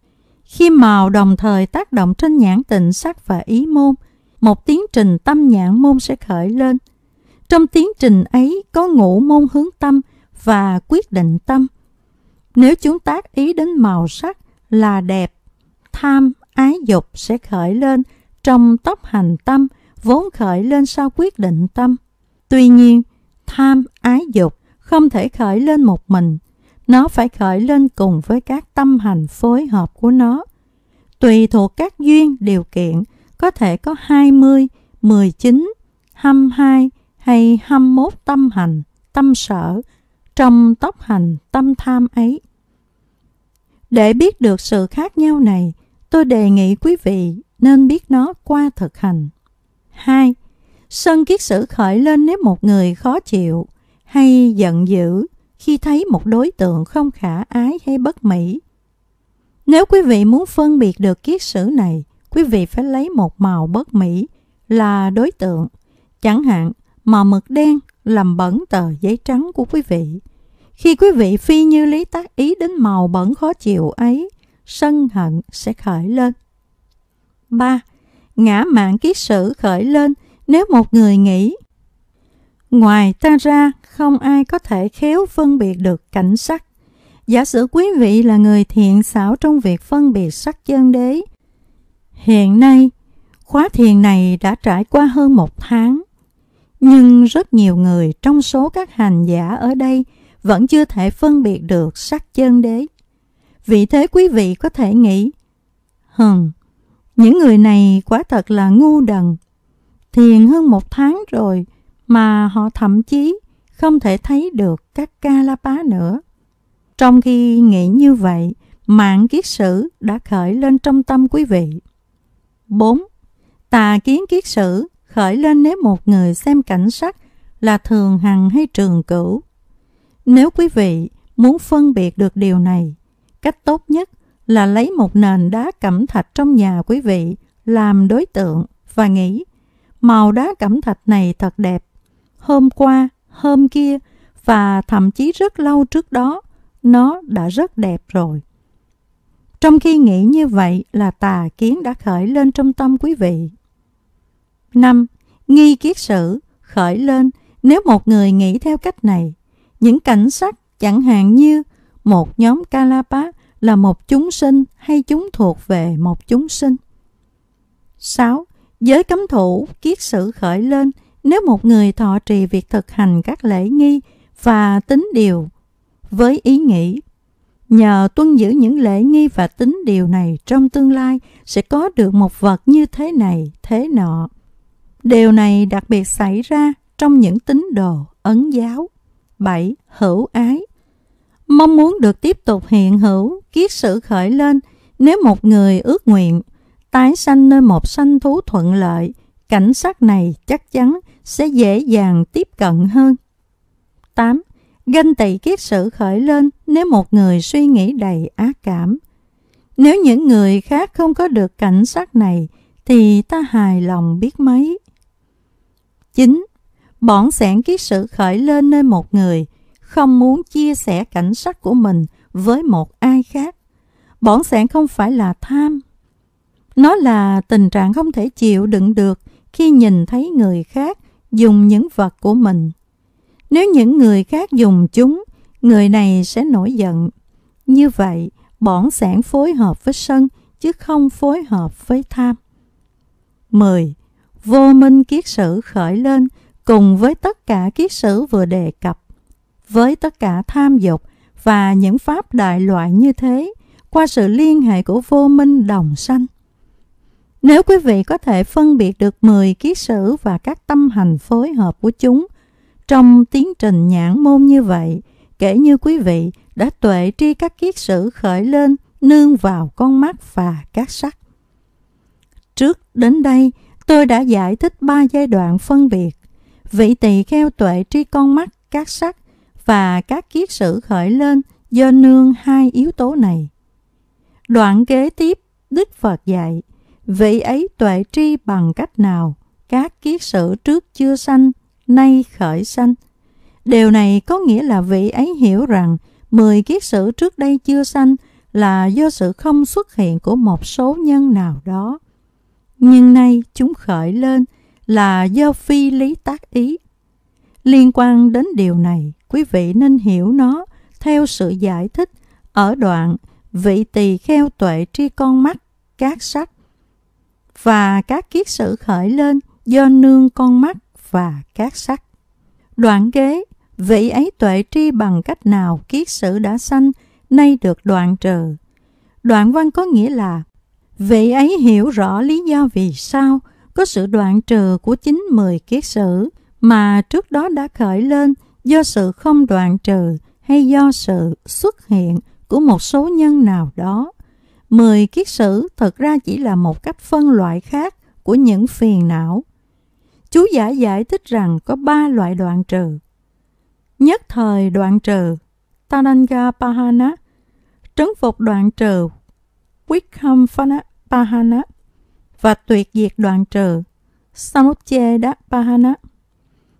Khi màu đồng thời tác động trên nhãn tình sắc và ý môn, một tiến trình tâm nhãn môn sẽ khởi lên. Trong tiến trình ấy có ngũ môn hướng tâm – và quyết định tâm. Nếu chúng tác ý đến màu sắc là đẹp, tham, ái dục sẽ khởi lên trong tóc hành tâm vốn khởi lên sau quyết định tâm. Tuy nhiên, tham, ái dục không thể khởi lên một mình, nó phải khởi lên cùng với các tâm hành phối hợp của nó. Tùy thuộc các duyên, điều kiện, có thể có 20, 19, 22 hay 21 tâm hành, tâm sở, trong tốc hành tâm tham ấy. Để biết được sự khác nhau này, tôi đề nghị quý vị nên biết nó qua thực hành. 2. Sân kiết sử khởi lên nếu một người khó chịu hay giận dữ khi thấy một đối tượng không khả ái hay bất mỹ. Nếu quý vị muốn phân biệt được kiết sử này, quý vị phải lấy một màu bất mỹ là đối tượng. Chẳng hạn, mà mực đen làm bẩn tờ giấy trắng của quý vị. Khi quý vị phi như lý tác ý đến màu bẩn khó chịu ấy, sân hận sẽ khởi lên. 3. Ngã mạng ký sử khởi lên nếu một người nghĩ Ngoài ta ra, không ai có thể khéo phân biệt được cảnh sắc. Giả sử quý vị là người thiện xảo trong việc phân biệt sắc chân đế. Hiện nay, khóa thiền này đã trải qua hơn một tháng nhưng rất nhiều người trong số các hành giả ở đây vẫn chưa thể phân biệt được sắc chân đế. Vì thế quý vị có thể nghĩ, hừm, những người này quả thật là ngu đần. Thiền hơn một tháng rồi mà họ thậm chí không thể thấy được các ca la bá nữa. Trong khi nghĩ như vậy, mạng kiết sử đã khởi lên trong tâm quý vị. 4. Tà kiến kiết sử khởi lên nếu một người xem cảnh sắc là thường hằng hay trường cửu. Nếu quý vị muốn phân biệt được điều này, cách tốt nhất là lấy một nền đá cẩm thạch trong nhà quý vị làm đối tượng và nghĩ màu đá cẩm thạch này thật đẹp. Hôm qua, hôm kia và thậm chí rất lâu trước đó, nó đã rất đẹp rồi. Trong khi nghĩ như vậy là tà kiến đã khởi lên trong tâm quý vị 5. Nghi kiết sử khởi lên nếu một người nghĩ theo cách này. Những cảnh sắc chẳng hạn như một nhóm Kalapa là một chúng sinh hay chúng thuộc về một chúng sinh. 6. Giới cấm thủ kiết sử khởi lên nếu một người thọ trì việc thực hành các lễ nghi và tính điều với ý nghĩ nhờ tuân giữ những lễ nghi và tính điều này trong tương lai sẽ có được một vật như thế này thế nọ Điều này đặc biệt xảy ra trong những tín đồ ấn giáo. 7. Hữu ái Mong muốn được tiếp tục hiện hữu, kiết sự khởi lên nếu một người ước nguyện tái sanh nơi một sanh thú thuận lợi, cảnh sát này chắc chắn sẽ dễ dàng tiếp cận hơn. 8. Ganh tị kiết sự khởi lên nếu một người suy nghĩ đầy ác cảm. Nếu những người khác không có được cảnh sát này thì ta hài lòng biết mấy. 9. Bọn sẻn ký sự khởi lên nơi một người, không muốn chia sẻ cảnh sắc của mình với một ai khác. Bọn sẻn không phải là tham. Nó là tình trạng không thể chịu đựng được khi nhìn thấy người khác dùng những vật của mình. Nếu những người khác dùng chúng, người này sẽ nổi giận. Như vậy, bọn sẻn phối hợp với sân chứ không phối hợp với tham. 10 vô minh kiết sử khởi lên cùng với tất cả kiết sử vừa đề cập. Với tất cả tham dục và những pháp đại loại như thế, qua sự liên hệ của vô minh đồng sanh. Nếu quý vị có thể phân biệt được 10 kiết sử và các tâm hành phối hợp của chúng, trong tiến trình nhãn môn như vậy, kể như quý vị đã tuệ tri các kiết sử khởi lên nương vào con mắt và các sắc. Trước đến đây, Tôi đã giải thích ba giai đoạn phân biệt, vị tỳ kheo tuệ tri con mắt, các sắc và các kiết sử khởi lên do nương hai yếu tố này. Đoạn kế tiếp, Đức Phật dạy, vị ấy tuệ tri bằng cách nào, các kiết sử trước chưa sanh, nay khởi sanh. Điều này có nghĩa là vị ấy hiểu rằng mười kiết sử trước đây chưa sanh là do sự không xuất hiện của một số nhân nào đó nhưng nay chúng khởi lên là do phi lý tác ý. Liên quan đến điều này, quý vị nên hiểu nó theo sự giải thích ở đoạn vị tỳ kheo tuệ tri con mắt các sắc và các kiết sử khởi lên do nương con mắt và các sắc. Đoạn kế, vị ấy tuệ tri bằng cách nào kiết sử đã sanh, nay được đoạn trừ. Đoạn văn có nghĩa là Vị ấy hiểu rõ lý do vì sao có sự đoạn trừ của chính mười kiết sử mà trước đó đã khởi lên do sự không đoạn trừ hay do sự xuất hiện của một số nhân nào đó. Mười kiết sử thật ra chỉ là một cách phân loại khác của những phiền não. Chú giả giải thích rằng có ba loại đoạn trừ. Nhất thời đoạn trừ, Tananga Pahana, trấn phục đoạn trừ quyết Wickham Pahana và tuyệt diệt đoạn trừ Samucheda Pahana.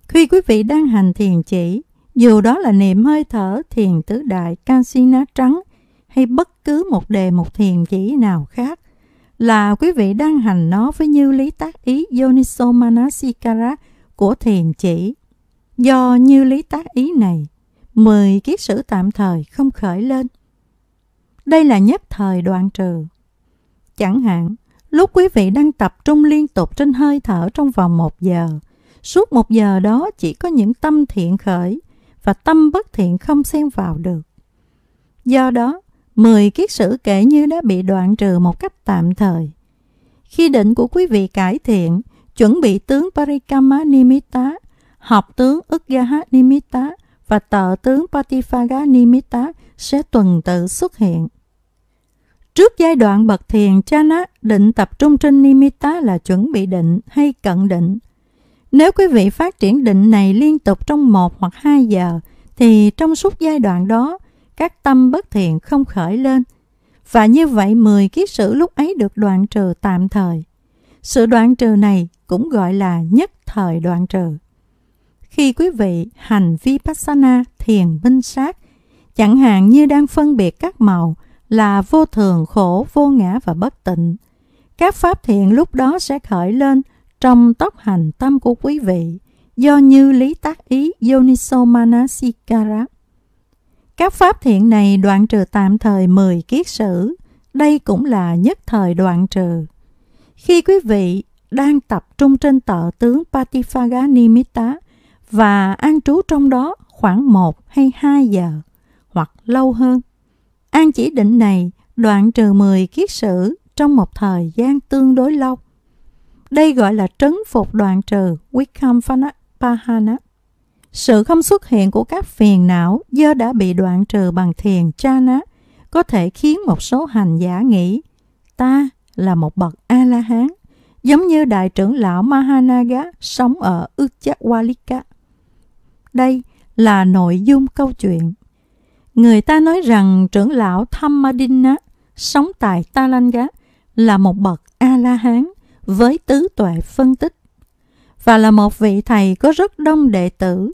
Khi quý vị đang hành thiền chỉ, dù đó là niệm hơi thở thiền tứ đại Kansina trắng hay bất cứ một đề một thiền chỉ nào khác, là quý vị đang hành nó với như lý tác ý Yoniso Manasikara của thiền chỉ. Do như lý tác ý này, mười kiết sử tạm thời không khởi lên – đây là nhất thời đoạn trừ. Chẳng hạn, lúc quý vị đang tập trung liên tục trên hơi thở trong vòng một giờ, suốt một giờ đó chỉ có những tâm thiện khởi và tâm bất thiện không xen vào được. Do đó, mười kiết sử kể như đã bị đoạn trừ một cách tạm thời. Khi định của quý vị cải thiện, chuẩn bị tướng Parikama Nimitta, học tướng Udgaha Nimitta và tợ tướng Patifaga Nimitta sẽ tuần tự xuất hiện. Trước giai đoạn bậc thiền, Chana định tập trung trên Nimitta là chuẩn bị định hay cận định. Nếu quý vị phát triển định này liên tục trong một hoặc hai giờ, thì trong suốt giai đoạn đó, các tâm bất thiện không khởi lên. Và như vậy 10 ký sử lúc ấy được đoạn trừ tạm thời. Sự đoạn trừ này cũng gọi là nhất thời đoạn trừ. Khi quý vị hành Vipassana thiền minh sát, chẳng hạn như đang phân biệt các màu – là vô thường, khổ, vô ngã và bất tịnh. Các pháp thiện lúc đó sẽ khởi lên trong tốc hành tâm của quý vị do như lý tác ý Yoniso Manasikara. Các pháp thiện này đoạn trừ tạm thời 10 kiết sử, đây cũng là nhất thời đoạn trừ. Khi quý vị đang tập trung trên tợ tướng Patifaga Nimitta và an trú trong đó khoảng 1 hay 2 giờ hoặc lâu hơn An chỉ định này đoạn trừ 10 kiết sử trong một thời gian tương đối lâu. Đây gọi là trấn phục đoạn trừ Wickham Pahana. Sự không xuất hiện của các phiền não do đã bị đoạn trừ bằng thiền chana có thể khiến một số hành giả nghĩ ta là một bậc A-la-hán giống như đại trưởng lão Mahanaga sống ở ước Uchawalika. Đây là nội dung câu chuyện Người ta nói rằng trưởng lão Thammadina sống tại Talanga là một bậc A-la-hán với tứ tuệ phân tích và là một vị thầy có rất đông đệ tử.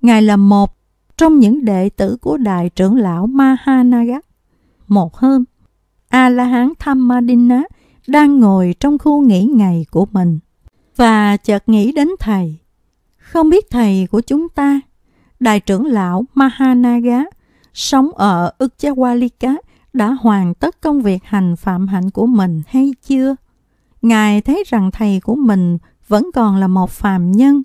Ngài là một trong những đệ tử của đại trưởng lão Mahanaga. Một hôm, A-la-hán Thammadina đang ngồi trong khu nghỉ ngày của mình và chợt nghĩ đến thầy. Không biết thầy của chúng ta, đại trưởng lão Mahanaga sống ở Ukjawalika đã hoàn tất công việc hành phạm hạnh của mình hay chưa? Ngài thấy rằng thầy của mình vẫn còn là một phàm nhân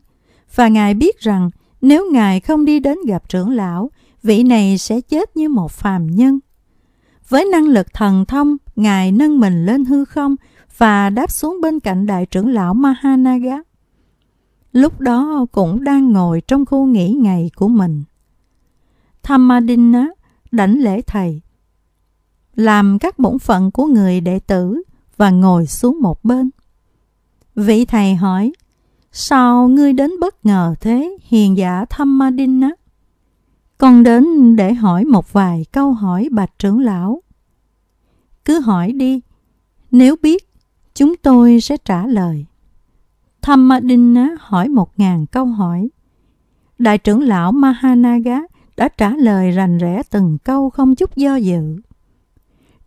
và Ngài biết rằng nếu Ngài không đi đến gặp trưởng lão, vị này sẽ chết như một phàm nhân. Với năng lực thần thông, Ngài nâng mình lên hư không và đáp xuống bên cạnh đại trưởng lão Mahanaga. Lúc đó cũng đang ngồi trong khu nghỉ ngày của mình. Thamadina đảnh lễ thầy, làm các bổn phận của người đệ tử và ngồi xuống một bên. Vị thầy hỏi, sao ngươi đến bất ngờ thế hiền giả Thamadina? Con đến để hỏi một vài câu hỏi bạch trưởng lão. Cứ hỏi đi, nếu biết, chúng tôi sẽ trả lời. Thamadina hỏi một ngàn câu hỏi. Đại trưởng lão Mahanaga đã trả lời rành rẽ từng câu không chút do dự.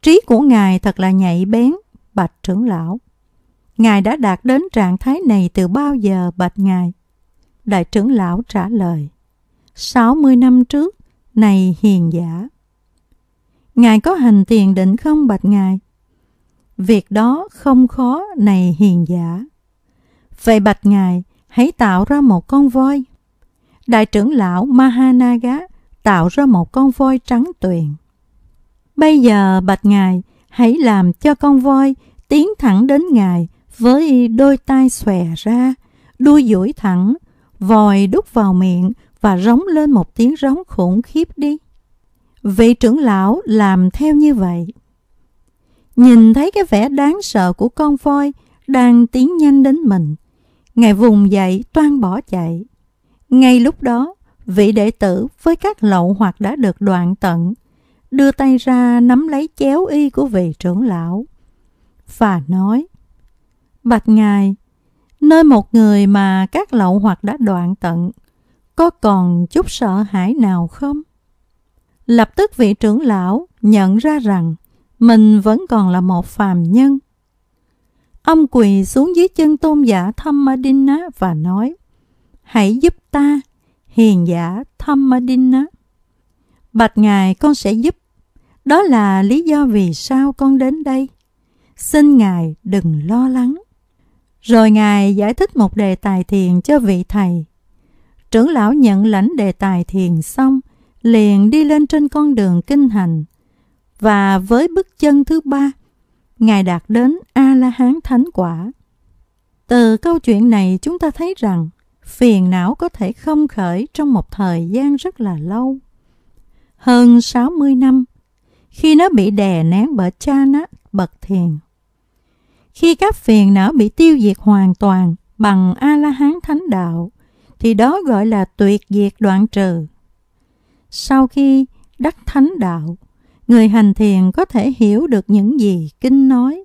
Trí của Ngài thật là nhạy bén, Bạch trưởng lão. Ngài đã đạt đến trạng thái này từ bao giờ, Bạch Ngài? Đại trưởng lão trả lời. 60 năm trước, này hiền giả. Ngài có hành tiền định không, Bạch Ngài? Việc đó không khó, này hiền giả. Vậy Bạch Ngài, hãy tạo ra một con voi. Đại trưởng lão Mahanaga tạo ra một con voi trắng tuyền. Bây giờ Bạch Ngài, hãy làm cho con voi tiến thẳng đến Ngài với đôi tai xòe ra, đuôi duỗi thẳng, vòi đút vào miệng và rống lên một tiếng rống khủng khiếp đi. Vị trưởng lão làm theo như vậy. Nhìn thấy cái vẻ đáng sợ của con voi đang tiến nhanh đến mình, Ngài vùng dậy toan bỏ chạy. Ngay lúc đó, vị đệ tử với các lậu hoặc đã được đoạn tận, đưa tay ra nắm lấy chéo y của vị trưởng lão và nói Bạch Ngài, nơi một người mà các lậu hoặc đã đoạn tận, có còn chút sợ hãi nào không? Lập tức vị trưởng lão nhận ra rằng mình vẫn còn là một phàm nhân. Ông quỳ xuống dưới chân tôn giả Thâm Adina và nói Hãy giúp ta, hiền giả Thammadina. Bạch Ngài con sẽ giúp. Đó là lý do vì sao con đến đây. Xin Ngài đừng lo lắng. Rồi Ngài giải thích một đề tài thiền cho vị thầy. Trưởng lão nhận lãnh đề tài thiền xong, liền đi lên trên con đường kinh hành. Và với bước chân thứ ba, Ngài đạt đến A-la-hán thánh quả. Từ câu chuyện này chúng ta thấy rằng phiền não có thể không khởi trong một thời gian rất là lâu. Hơn 60 năm, khi nó bị đè nén bởi cha nó bậc thiền. Khi các phiền não bị tiêu diệt hoàn toàn bằng A-la-hán thánh đạo, thì đó gọi là tuyệt diệt đoạn trừ. Sau khi đắc thánh đạo, người hành thiền có thể hiểu được những gì kinh nói.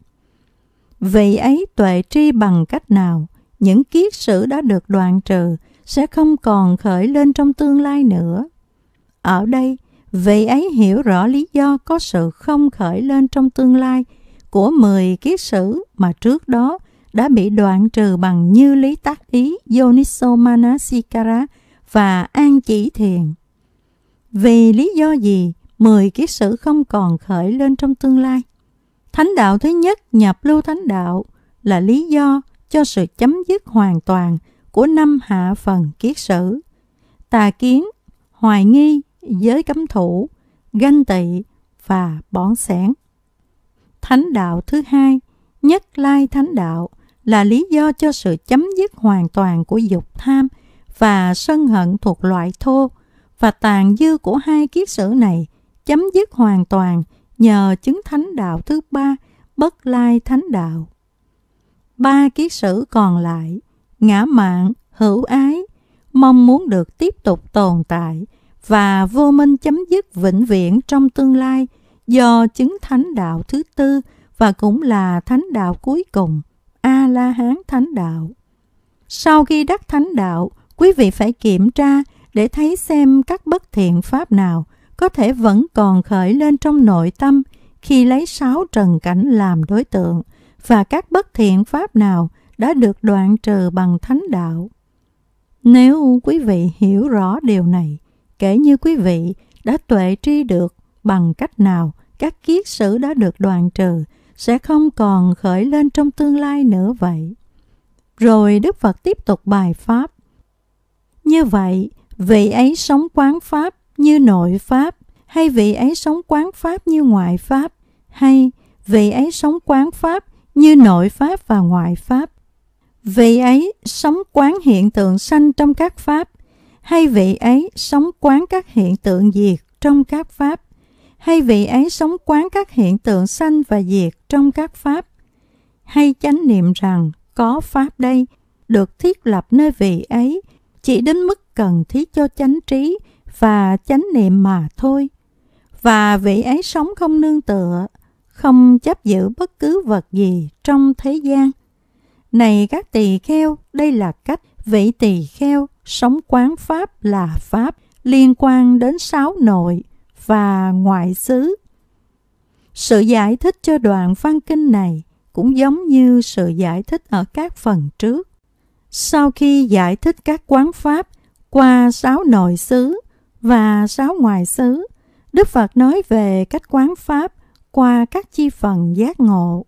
Vị ấy tuệ tri bằng cách nào những kiết sử đã được đoạn trừ sẽ không còn khởi lên trong tương lai nữa. Ở đây, vị ấy hiểu rõ lý do có sự không khởi lên trong tương lai của 10 kiết sử mà trước đó đã bị đoạn trừ bằng như lý tác ý Yoniso Manasikara và an chỉ thiền. Vì lý do gì 10 kiết sử không còn khởi lên trong tương lai? Thánh đạo thứ nhất nhập lưu thánh đạo là lý do cho sự chấm dứt hoàn toàn của năm hạ phần kiết sử. Tà kiến, hoài nghi, giới cấm thủ, ganh tị và bón sẻn. Thánh đạo thứ hai, nhất lai thánh đạo là lý do cho sự chấm dứt hoàn toàn của dục tham và sân hận thuộc loại thô và tàn dư của hai kiết sử này chấm dứt hoàn toàn nhờ chứng thánh đạo thứ ba bất lai thánh đạo ba kiết sử còn lại, ngã mạn, hữu ái, mong muốn được tiếp tục tồn tại và vô minh chấm dứt vĩnh viễn trong tương lai do chứng thánh đạo thứ tư và cũng là thánh đạo cuối cùng, A-la-hán thánh đạo. Sau khi đắc thánh đạo, quý vị phải kiểm tra để thấy xem các bất thiện pháp nào có thể vẫn còn khởi lên trong nội tâm khi lấy sáu trần cảnh làm đối tượng – và các bất thiện pháp nào đã được đoạn trừ bằng thánh đạo. Nếu quý vị hiểu rõ điều này, kể như quý vị đã tuệ tri được bằng cách nào các kiết sử đã được đoạn trừ sẽ không còn khởi lên trong tương lai nữa vậy. Rồi Đức Phật tiếp tục bài Pháp. Như vậy, vị ấy sống quán Pháp như nội Pháp, hay vị ấy sống quán Pháp như ngoại Pháp, hay vị ấy sống quán Pháp như nội pháp và ngoại pháp. Vị ấy sống quán hiện tượng sanh trong các pháp, hay vị ấy sống quán các hiện tượng diệt trong các pháp, hay vị ấy sống quán các hiện tượng sanh và diệt trong các pháp, hay chánh niệm rằng có pháp đây được thiết lập nơi vị ấy chỉ đến mức cần thiết cho chánh trí và chánh niệm mà thôi và vị ấy sống không nương tựa không chấp giữ bất cứ vật gì trong thế gian. Này các tỳ kheo, đây là cách vị tỳ kheo sống quán pháp là pháp liên quan đến sáu nội và ngoại xứ. Sự giải thích cho đoạn văn kinh này cũng giống như sự giải thích ở các phần trước. Sau khi giải thích các quán pháp qua sáu nội xứ và sáu ngoại xứ, Đức Phật nói về cách quán pháp qua các chi phần giác ngộ